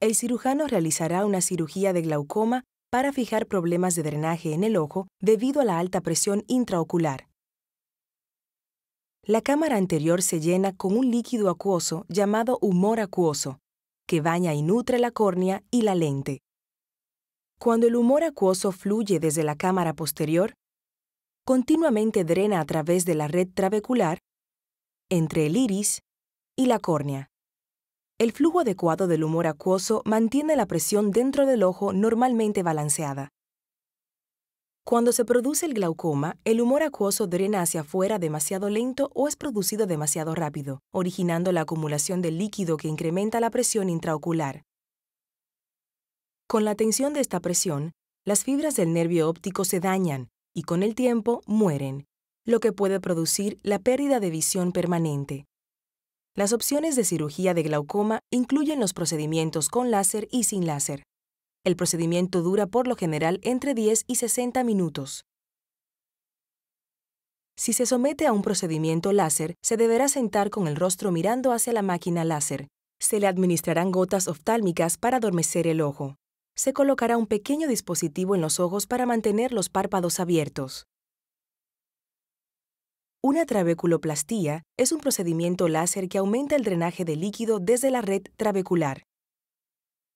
el cirujano realizará una cirugía de glaucoma para fijar problemas de drenaje en el ojo debido a la alta presión intraocular. La cámara anterior se llena con un líquido acuoso llamado humor acuoso, que baña y nutre la córnea y la lente. Cuando el humor acuoso fluye desde la cámara posterior, continuamente drena a través de la red trabecular, entre el iris y la córnea. El flujo adecuado del humor acuoso mantiene la presión dentro del ojo normalmente balanceada. Cuando se produce el glaucoma, el humor acuoso drena hacia afuera demasiado lento o es producido demasiado rápido, originando la acumulación de líquido que incrementa la presión intraocular. Con la tensión de esta presión, las fibras del nervio óptico se dañan y con el tiempo mueren, lo que puede producir la pérdida de visión permanente. Las opciones de cirugía de glaucoma incluyen los procedimientos con láser y sin láser. El procedimiento dura por lo general entre 10 y 60 minutos. Si se somete a un procedimiento láser, se deberá sentar con el rostro mirando hacia la máquina láser. Se le administrarán gotas oftálmicas para adormecer el ojo. Se colocará un pequeño dispositivo en los ojos para mantener los párpados abiertos. Una trabeculoplastía es un procedimiento láser que aumenta el drenaje de líquido desde la red trabecular.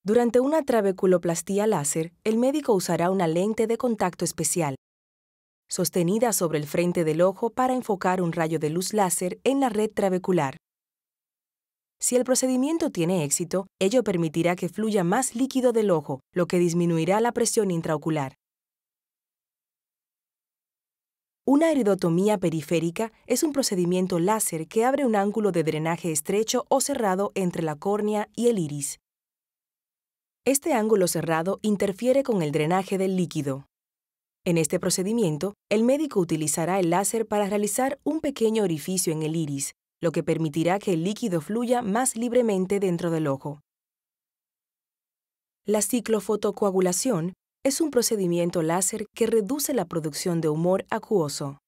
Durante una trabeculoplastía láser, el médico usará una lente de contacto especial, sostenida sobre el frente del ojo para enfocar un rayo de luz láser en la red trabecular. Si el procedimiento tiene éxito, ello permitirá que fluya más líquido del ojo, lo que disminuirá la presión intraocular. Una eridotomía periférica es un procedimiento láser que abre un ángulo de drenaje estrecho o cerrado entre la córnea y el iris. Este ángulo cerrado interfiere con el drenaje del líquido. En este procedimiento, el médico utilizará el láser para realizar un pequeño orificio en el iris, lo que permitirá que el líquido fluya más libremente dentro del ojo. La ciclofotocoagulación es un procedimiento láser que reduce la producción de humor acuoso.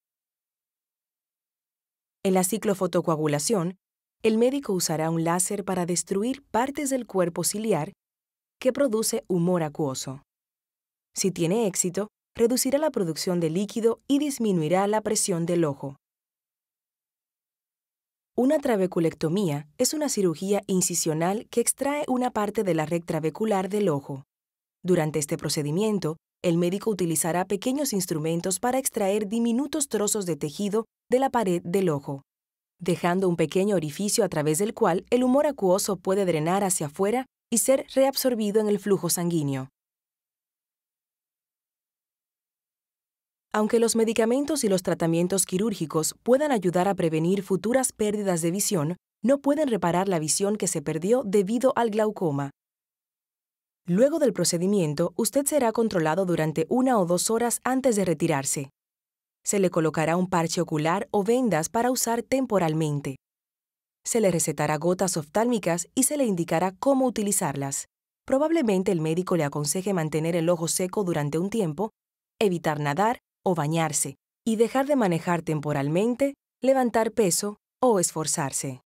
En la ciclofotocoagulación, el médico usará un láser para destruir partes del cuerpo ciliar que produce humor acuoso. Si tiene éxito, reducirá la producción de líquido y disminuirá la presión del ojo. Una trabeculectomía es una cirugía incisional que extrae una parte de la red trabecular del ojo. Durante este procedimiento, el médico utilizará pequeños instrumentos para extraer diminutos trozos de tejido de la pared del ojo, dejando un pequeño orificio a través del cual el humor acuoso puede drenar hacia afuera y ser reabsorbido en el flujo sanguíneo. Aunque los medicamentos y los tratamientos quirúrgicos puedan ayudar a prevenir futuras pérdidas de visión, no pueden reparar la visión que se perdió debido al glaucoma, Luego del procedimiento, usted será controlado durante una o dos horas antes de retirarse. Se le colocará un parche ocular o vendas para usar temporalmente. Se le recetará gotas oftálmicas y se le indicará cómo utilizarlas. Probablemente el médico le aconseje mantener el ojo seco durante un tiempo, evitar nadar o bañarse, y dejar de manejar temporalmente, levantar peso o esforzarse.